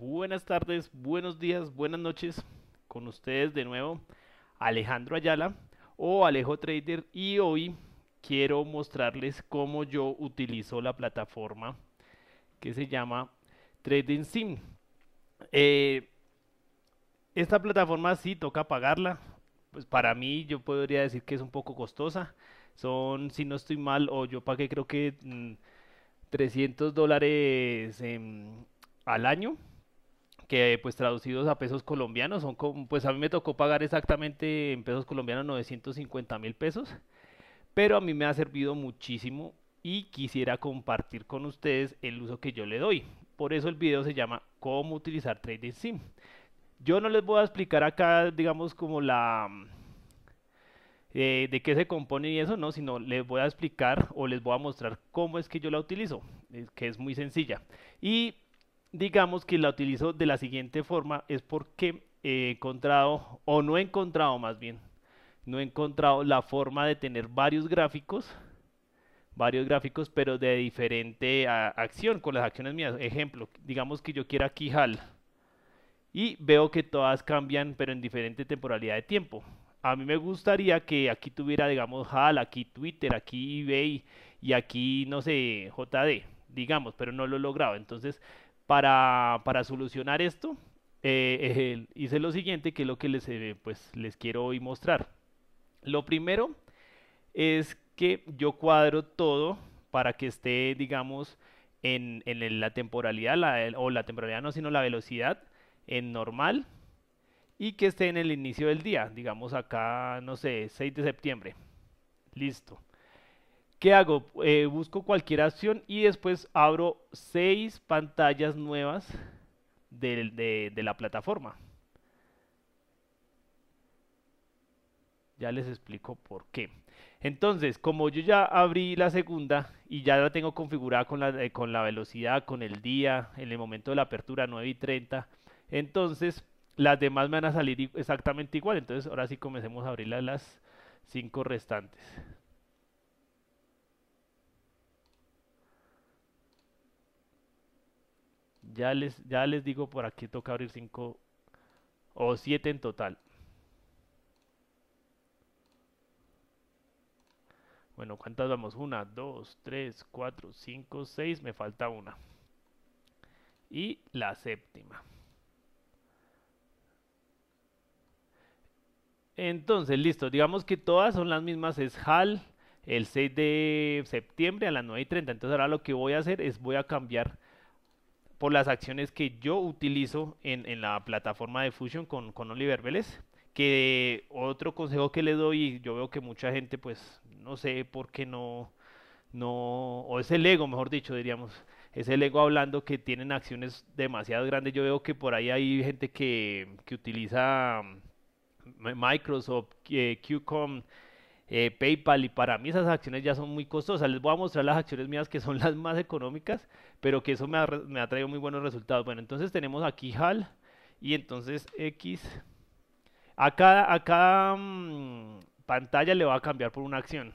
buenas tardes, buenos días, buenas noches. Con ustedes de nuevo Alejandro Ayala o Alejo Trader y hoy quiero mostrarles cómo yo utilizo la plataforma que se llama Trading Sim. Eh, esta plataforma sí toca pagarla. Pues para mí yo podría decir que es un poco costosa. Son, si no estoy mal, o yo pagué creo que 300 mm, dólares em, al año que pues traducidos a pesos colombianos son como, pues a mí me tocó pagar exactamente en pesos colombianos 950 mil pesos, pero a mí me ha servido muchísimo y quisiera compartir con ustedes el uso que yo le doy. Por eso el video se llama cómo utilizar Trading Sim. Yo no les voy a explicar acá, digamos, como la... Eh, de qué se compone y eso, no, sino les voy a explicar o les voy a mostrar cómo es que yo la utilizo, eh, que es muy sencilla. Y digamos que la utilizo de la siguiente forma, es porque he encontrado, o no he encontrado más bien, no he encontrado la forma de tener varios gráficos, varios gráficos, pero de diferente acción, con las acciones mías. Ejemplo, digamos que yo quiero aquí HAL, y veo que todas cambian, pero en diferente temporalidad de tiempo. A mí me gustaría que aquí tuviera, digamos, HAL, aquí Twitter, aquí eBay y aquí, no sé, JD, digamos, pero no lo he logrado. Entonces, para, solucionar esto, eh, eh, hice lo siguiente, que es lo que eh, pues, les, quiero hoy mostrar. Lo primero es que yo cuadro todo para que esté, digamos, en, en la temporalidad, o la temporalidad no, sino la velocidad en normal y que esté en el inicio del día, digamos acá, no sé, 6 de septiembre. Listo. ¿Qué hago? Eh, busco cualquier acción y después abro seis pantallas nuevas de, la plataforma. Ya les explico por qué. Entonces, como yo ya abrí la segunda y ya la tengo configurada con la, eh, con la velocidad, con el día, en el momento de la apertura 9 y 30, entonces las demás me van a salir exactamente igual. Entonces, ahora sí comencemos a abrir las cinco restantes. Ya les, ya les digo por aquí toca abrir 5 o 7 en total. Bueno, ¿cuántas vamos? 1, 2, 3, 4, 5, 6. Me falta una. Y la séptima. Entonces, listo. Digamos que todas son las mismas. Es HAL el 6 de septiembre a las 9 y 30. Entonces ahora lo que voy a hacer es voy a cambiar por las acciones que yo utilizo en, la plataforma de Fusion con, Oliver Vélez, que otro consejo que le doy, y yo veo que mucha gente, pues, no sé por qué no, no, o es el ego, mejor dicho, diríamos, es el ego hablando que tienen acciones demasiado grandes. Yo veo que por ahí hay gente que, utiliza mm, Microsoft, eh, QCOM, eh, PayPal y para mí esas acciones ya son muy costosas. Les voy a mostrar las acciones mías que son las más económicas, pero que eso me ha, traído muy buenos resultados. Bueno, entonces tenemos aquí HAL y entonces X. A cada, mm, pantalla le va a cambiar por una acción.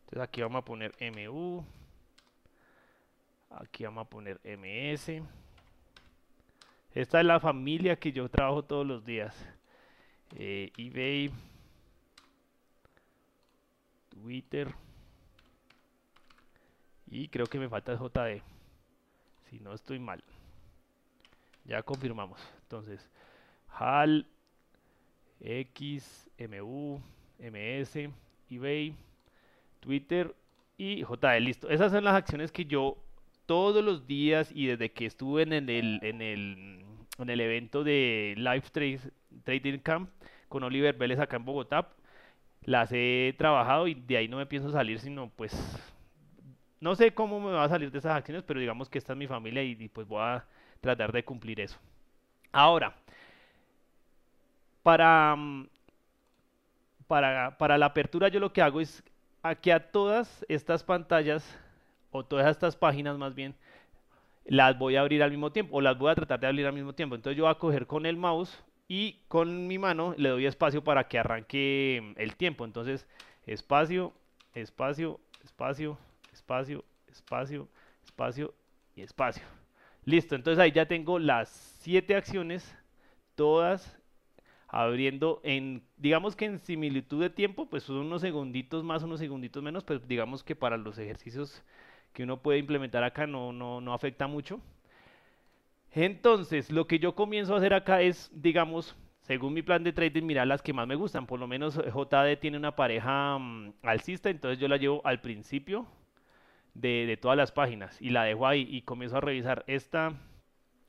Entonces aquí vamos a poner MU. Aquí vamos a poner MS. Esta es la familia que yo trabajo todos los días. Eh, eBay. Twitter. Y creo que me falta JD. Si no estoy mal. Ya confirmamos. Entonces, HAL, X, MU, MS, eBay, Twitter y JD. Listo. Esas son las acciones que yo todos los días y desde que estuve en el, en el, en el evento de Live Trading Camp con Oliver Vélez acá en Bogotá, las he trabajado y de ahí no me pienso salir, sino pues no sé cómo me va a salir de esas acciones, pero digamos que esta es mi familia y, pues voy a tratar de cumplir eso. Ahora, para, mm, para, para la apertura yo lo que hago es aquí a todas estas pantallas o todas estas páginas más bien, las voy a abrir al mismo tiempo o las voy a tratar de abrir al mismo tiempo. Entonces yo voy a coger con el mouse y con mi mano le doy espacio para que arranque el tiempo. Entonces, espacio, espacio, espacio, espacio, espacio, espacio y espacio. Listo, entonces ahí ya tengo las siete acciones, todas abriendo en, digamos que en similitud de tiempo, pues unos segunditos más, unos segunditos menos, pues digamos que para los ejercicios que uno puede implementar acá no, no, no afecta mucho. Entonces, lo que yo comienzo a hacer acá es, digamos, según mi plan de trading, mirar las que más me gustan. Por lo menos eh, JD tiene una pareja mm, alcista, entonces yo la llevo al principio de, todas las páginas y la dejo ahí y comienzo a revisar esta,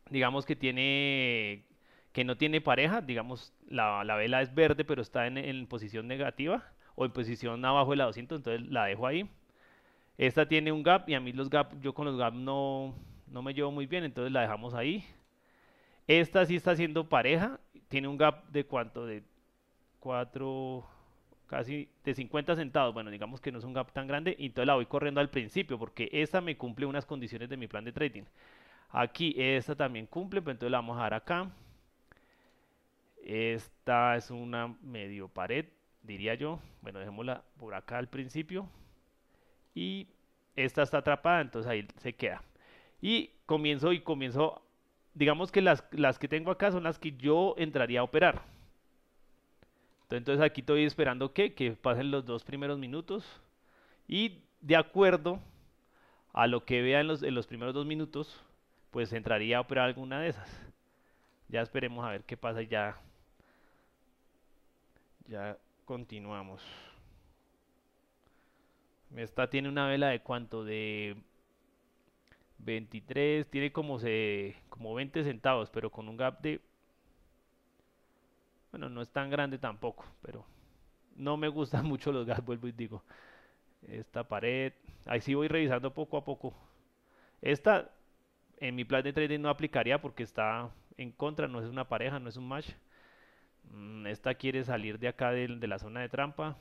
digamos que tiene que no tiene pareja, digamos la, vela es verde pero está en, en, posición negativa o en posición abajo de la 200, entonces la dejo ahí. Esta tiene un gap y a mí los gap, yo con los gap no, no me llevo muy bien, entonces la dejamos ahí. Esta sí está siendo pareja, tiene un gap de cuánto, de 4, casi de 50 centavos, bueno, digamos que no es un gap tan grande, y entonces la voy corriendo al principio, porque esta me cumple unas condiciones de mi plan de trading. Aquí esta también cumple, pero entonces la vamos a dar acá. Esta es una medio pared, diría yo. Bueno, dejémosla por acá al principio. Y esta está atrapada, entonces ahí se queda. Y comienzo y comienzo, digamos que las, que tengo acá son las que yo entraría a operar. Entonces aquí estoy esperando que, pasen los dos primeros minutos y de acuerdo a lo que vea en los, en los primeros dos minutos, pues entraría a operar alguna de esas. Ya esperemos a ver qué pasa y ya, ya continuamos. Esta tiene una vela de cuánto? De 23, tiene como, se, como 20 centavos, pero con un gap de... Bueno, no es tan grande tampoco, pero no me gustan mucho los gaps, vuelvo y digo. Esta pared, ahí sí voy revisando poco a poco. Esta en mi plan de trading no aplicaría porque está en contra, no es una pareja, no es un match. Mm, esta quiere salir de acá de la zona de trampa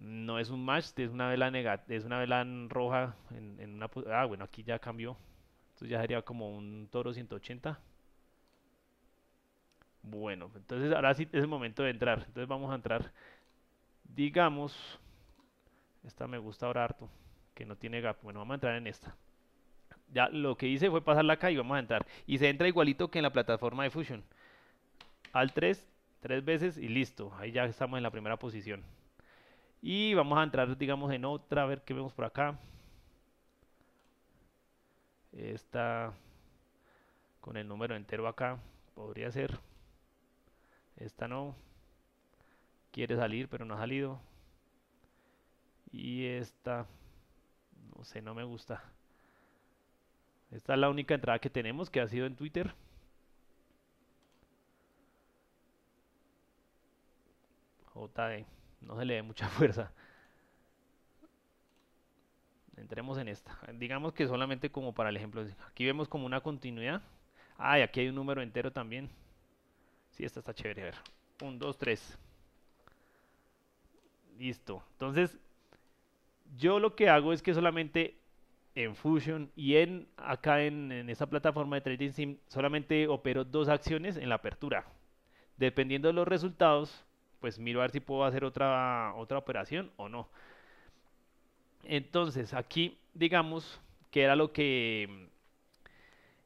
no es un match, es una vela es una vela roja en, una ah bueno aquí ya cambió. Entonces ya sería como un toro 180. Bueno, entonces ahora sí es el momento de entrar. Entonces vamos a entrar. Digamos. Esta me gusta ahora harto. Que no tiene gap. Bueno, vamos a entrar en esta. Ya lo que hice fue pasarla acá y vamos a entrar. Y se entra igualito que en la plataforma de Fusion. Al 3, tres veces y listo. Ahí ya estamos en la primera posición. Y vamos a entrar, digamos, en otra, a ver qué vemos por acá. Esta con el número entero acá, podría ser. Esta no. Quiere salir, pero no ha salido. Y esta, no sé, no me gusta. Esta es la única entrada que tenemos, que ha sido en Twitter. JD no se le dé mucha fuerza. Entremos en esta. Digamos que solamente como para el ejemplo. Aquí vemos como una continuidad. Ah, y aquí hay un número entero también. Sí, esta está chévere. A ver. 1, 2, 3. Listo. Entonces, yo lo que hago es que solamente en Fusion y en acá en, en, esa plataforma de Trading Sim solamente opero dos acciones en la apertura. Dependiendo de los resultados, pues miro a ver si puedo hacer otra, otra operación o no. Entonces, aquí digamos que era lo que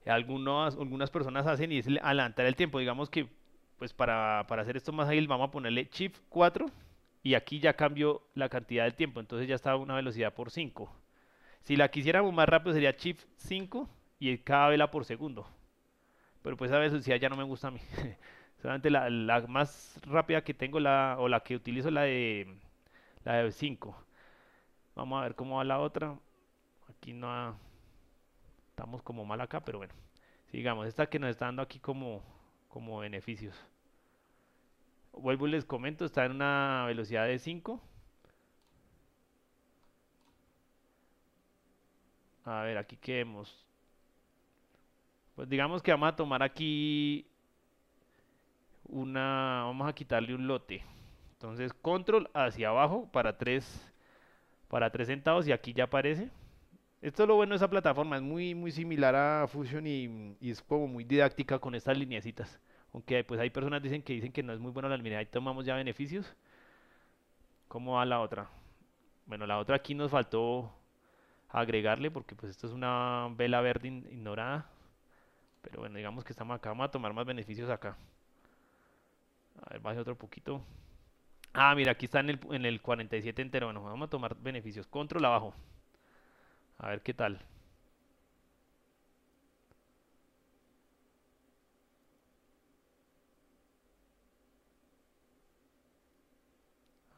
mm, algunas, personas hacen y es adelantar el tiempo. Digamos que pues para, hacer esto más ágil vamos a ponerle Shift 4 y aquí ya cambio la cantidad del tiempo, entonces ya está una velocidad por 5. Si la quisiéramos más rápido sería Shift 5 y cada vela por segundo. Pero pues a veces ya no me gusta a mí. Solamente la, más rápida que tengo la, o la que utilizo la de la de 5. Vamos a ver cómo va la otra. Aquí no estamos como mal acá, pero bueno. Sigamos, esta que nos está dando aquí como, como beneficios. Vuelvo y les comento, está en una velocidad de 5. A ver, aquí qué vemos. Pues digamos que vamos a tomar aquí una, vamos a quitarle un lote. Entonces, control hacia abajo para 3 para tres centavos y aquí ya aparece. Esto es lo bueno de esa plataforma, es muy, muy similar a Fusion y, es como muy didáctica con estas lineecitas. Aunque pues hay personas dicen que dicen que no es muy buena la línea, ahí tomamos ya beneficios. ¿Cómo va la otra? Bueno, la otra aquí nos faltó agregarle porque pues esto es una vela verde ignorada. Pero bueno, digamos que estamos acá, vamos a tomar más beneficios acá. A ver, baje otro poquito. Ah, mira, aquí está en el, en el 47 entero. Bueno, vamos a tomar beneficios. Control abajo. A ver qué tal.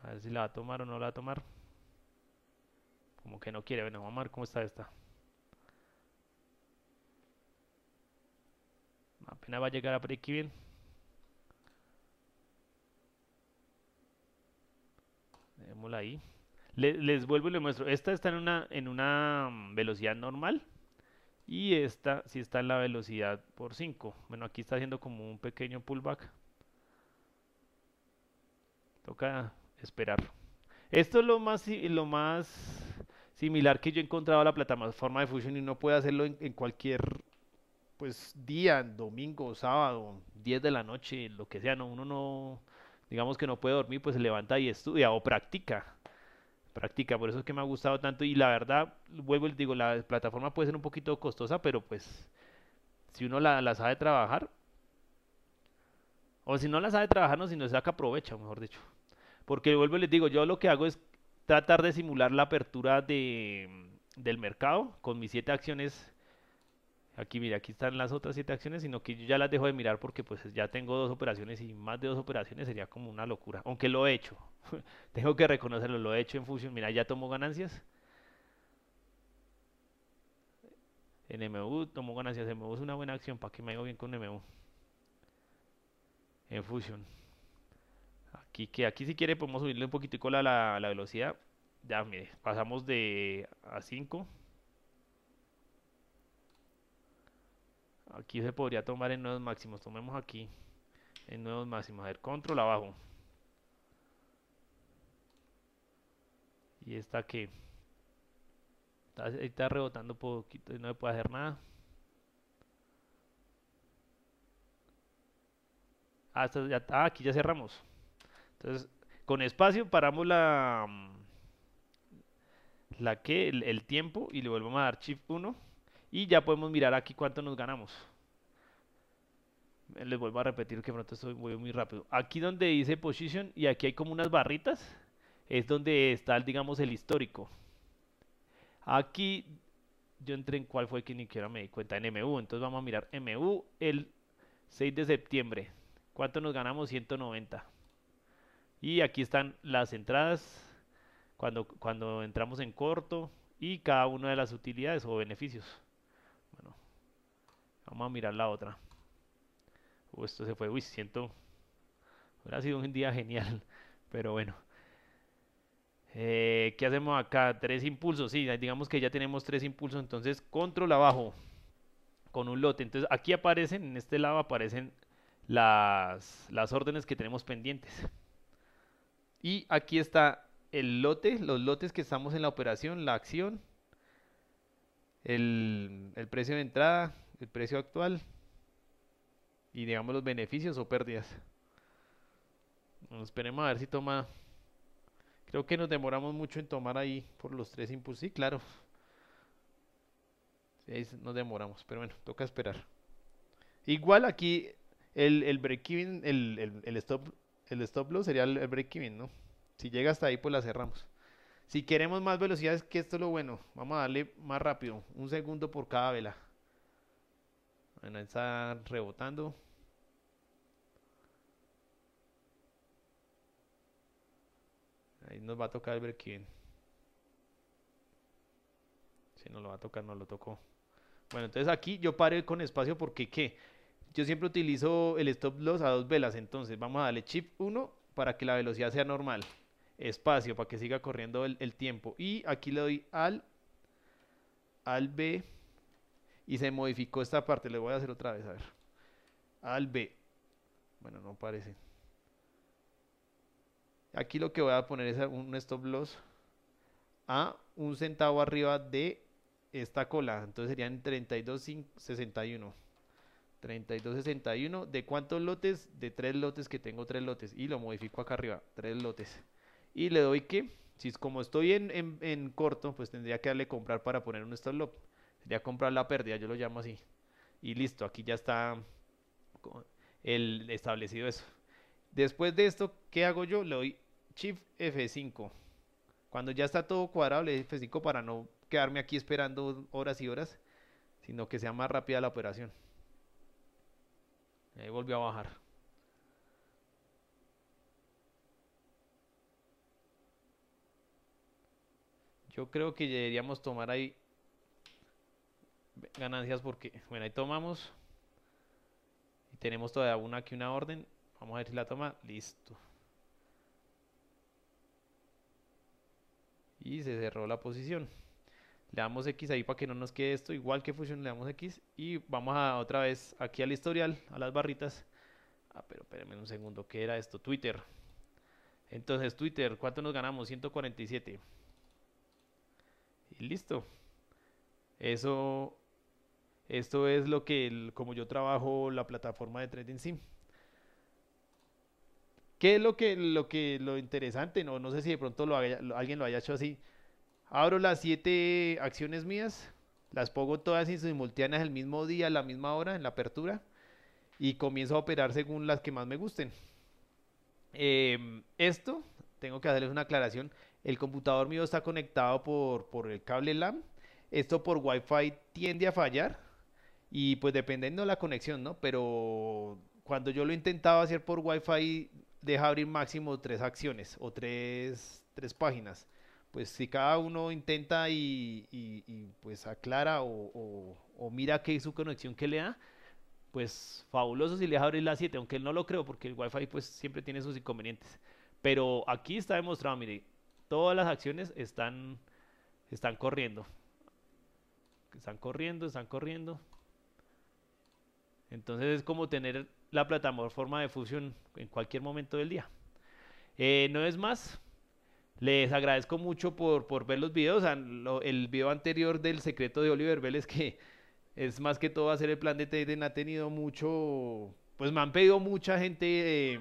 A ver si la va a tomar o no la va a tomar. Como que no quiere. Bueno, vamos a ver cómo está esta. Apenas va a llegar a break les vuelvo y les muestro. Esta está en una, en una mm, velocidad normal. Y esta sí está en la velocidad por 5. Bueno, aquí está haciendo como un pequeño pullback. Toca esperar. Esto es lo más, lo más similar que yo he encontrado a la plataforma de Fusion y no puede hacerlo en, cualquier pues día, domingo, sábado, 10 de la noche, lo que sea, no, uno no, digamos que no puede dormir, pues se levanta y estudia o practica. Practica, por eso es que me ha gustado tanto y la verdad, vuelvo y digo, la plataforma puede ser un poquito costosa, pero pues si uno la, la sabe trabajar, o si no la sabe trabajar, no, si no saca aprovecha mejor dicho. Porque vuelvo y les digo, yo lo que hago es tratar de simular la apertura de, del mercado con mis siete acciones aquí mira, aquí están las otras siete acciones, sino que yo ya las dejo de mirar porque pues ya tengo dos operaciones y más de dos operaciones sería como una locura, aunque lo he hecho, tengo que reconocerlo, lo he hecho en Fusion, mira, ya tomo ganancias. En MU tomo ganancias, MU es una buena acción, para que me hago bien con MU. En Fusion. Aquí que aquí si quiere podemos subirle un poquitico la, la velocidad. Ya mire, pasamos de a 5 Aquí se podría tomar en nuevos máximos. Tomemos aquí en nuevos máximos. A ver, control abajo. Y está que está, está rebotando poquito y no se puede hacer nada. Hasta ah, ya, ah, aquí ya cerramos. Entonces, con espacio paramos la mm, la que el, tiempo y le volvemos a dar shift 1 y ya podemos mirar aquí cuánto nos ganamos. Eh, les vuelvo a repetir que pronto estoy muy rápido. Aquí donde dice position y aquí hay como unas barritas, es donde está, digamos, el histórico. Aquí yo entré en cuál fue que ni siquiera me di cuenta, en MU. Entonces vamos a mirar MU el 6 de septiembre. ¿Cuánto nos ganamos? 190. Y aquí están las entradas cuando, cuando entramos en corto y cada una de las utilidades o beneficios. Vamos a mirar la otra. esto se fue. Uy, siento. Hubiera sido un día genial. Pero bueno. Eh, ¿Qué hacemos acá? Tres impulsos. Sí, digamos que ya tenemos tres impulsos. Entonces, control abajo. Con un lote. Entonces, aquí aparecen, en este lado aparecen las, órdenes que tenemos pendientes. Y aquí está el lote, los lotes que estamos en la operación, la acción, el, el precio de entrada, el precio actual y digamos los beneficios o pérdidas. esperemos a ver si toma. Creo que nos demoramos mucho en tomar ahí por los tres impulsos. Sí, claro. nos demoramos, pero bueno, toca esperar. Igual aquí el, break-even, el, stop, el stop loss sería el, break-even, ¿no? Si llega hasta ahí, pues la cerramos. Si queremos más velocidades, que esto es lo bueno, vamos a darle más rápido, un segundo por cada vela. Bueno, está rebotando. Ahí nos va a tocar ver quién. Si no lo va a tocar, no lo tocó. Bueno, entonces aquí yo paré con espacio porque ¿qué? Yo siempre utilizo el stop loss a dos velas, entonces vamos a darle chip 1 para que la velocidad sea normal. Espacio para que siga corriendo el, el tiempo. Y aquí le doy al, al B y se modificó esta parte. Le voy a hacer otra vez, a ver. Al B. Bueno, no parece. Aquí lo que voy a poner es un stop loss a un centavo arriba de esta cola. Entonces serían 32.61. 32.61. ¿De cuántos lotes? De tres lotes que tengo tres lotes. Y lo modifico acá arriba. Tres lotes. Y le doy que, si es como estoy en, en, en corto, pues tendría que darle comprar para poner un stop loss. Sería comprar la pérdida, yo lo llamo así. Y listo, aquí ya está el establecido eso. Después de esto, ¿qué hago yo? Le doy Shift F5. Cuando ya está todo cuadrado, le doy F5 para no quedarme aquí esperando horas y horas, sino que sea más rápida la operación. Ahí volvió a bajar. Yo creo que deberíamos tomar ahí ganancias porque, bueno, ahí tomamos. Y tenemos todavía una aquí, una orden. Vamos a ver si la toma. Listo. Y se cerró la posición. Le damos X ahí para que no nos quede esto. Igual que Fusion le damos X. Y vamos a otra vez aquí al historial, a las barritas. Ah, pero espérenme un segundo. ¿Qué era esto? Twitter. Entonces, Twitter, ¿cuánto nos ganamos? 147. Y listo. Eso esto es lo que, como yo trabajo la plataforma de trading sim. ¿Qué es lo que lo, que, lo interesante? No, no sé si de pronto alguien lo haya hecho así. Abro las siete acciones mías, las pongo todas en simultáneas el mismo día, a la misma hora, en la apertura, y comienzo a operar según las que más me gusten. Em, esto, tengo que hacerles una aclaración, el computador mío está conectado por, por el cable LAN. Esto por Wi-Fi tiende a fallar, y pues dependiendo de la conexión, ¿no? Pero cuando yo lo intentaba hacer por Wi-Fi, deja abrir máximo tres acciones o tres, páginas. Pues si cada uno intenta y, pues aclara o, mira qué es su conexión que le da, pues fabuloso si le deja abrir las 7, aunque él no lo creo porque el Wi-Fi pues siempre tiene sus inconvenientes. Pero aquí está demostrado, mire, todas las acciones están, están corriendo. Están corriendo, están corriendo. Entonces es como tener la plataforma de fusión en cualquier momento del día. Eh, no es más, les agradezco mucho por, ver los videos. El video anterior del secreto de Oliver es que es más que todo hacer el plan de trading, ha tenido mucho. Pues me han pedido mucha gente eh,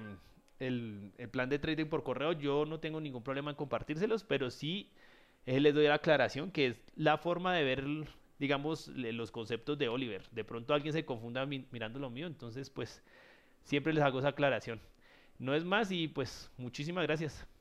el, el, plan de trading por correo. Yo no tengo ningún problema en compartírselos, pero sí eh, les doy la aclaración que es la forma de ver digamos, los conceptos de Oliver. De pronto alguien se confunda mirando lo mío, entonces pues siempre les hago esa aclaración. No es más y pues muchísimas gracias.